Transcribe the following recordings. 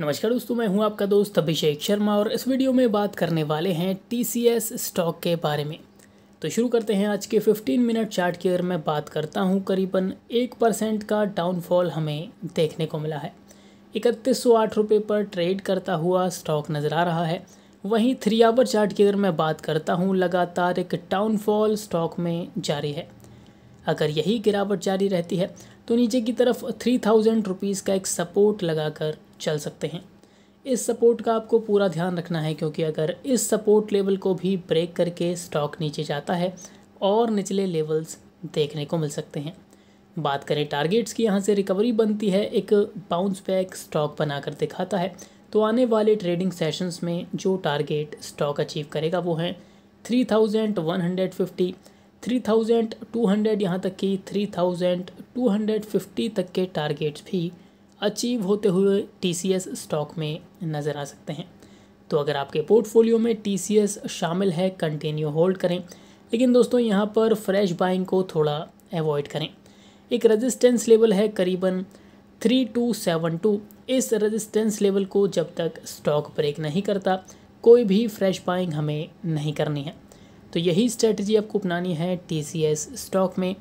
नमस्कार दोस्तों मैं हूं आपका दोस्त अभिषेक शर्मा और इस वीडियो में बात करने वाले हैं टीसीएस स्टॉक के बारे में तो शुरू करते हैं आज के 15 मिनट चार्ट की अगर मैं बात करता हूं करीबन एक परसेंट का डाउनफॉल हमें देखने को मिला है इकतीस सौ आठ रुपये पर ट्रेड करता हुआ स्टॉक नज़र आ रहा है वहीं थ्री आवर चार्ट की अगर मैं बात करता हूँ लगातार एक डाउनफॉल स्टॉक में जारी है अगर यही गिरावट जारी रहती है तो नीचे की तरफ थ्री थाउजेंड रुपीज़ का एक सपोर्ट लगाकर चल सकते हैं इस सपोर्ट का आपको पूरा ध्यान रखना है क्योंकि अगर इस सपोर्ट लेवल को भी ब्रेक करके स्टॉक नीचे जाता है और निचले लेवल्स देखने को मिल सकते हैं बात करें टारगेट्स की यहाँ से रिकवरी बनती है एक बाउंस बैक स्टॉक बनाकर दिखाता है तो आने वाले ट्रेडिंग सेशंस में जो टारगेट स्टॉक अचीव करेगा वो है three thousand one hundred fifty three thousand two hundred यहाँ तक कि three thousand two hundred fifty तक के टारगेट्स भी अचीव होते हुए टी स्टॉक में नज़र आ सकते हैं तो अगर आपके पोर्टफोलियो में टी शामिल है कंटिन्यू होल्ड करें लेकिन दोस्तों यहाँ पर फ्रेश बाइंग को थोड़ा अवॉइड करें एक रेजिस्टेंस लेवल है करीबन थ्री टू सेवन टू इस रेजिस्टेंस लेवल को जब तक स्टॉक ब्रेक नहीं करता कोई भी फ्रेश बाइंग हमें नहीं करनी है तो यही स्ट्रेटजी आपको अपनानी है टी स्टॉक में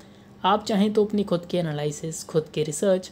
आप चाहें तो अपनी खुद के एनालिसिस खुद की रिसर्च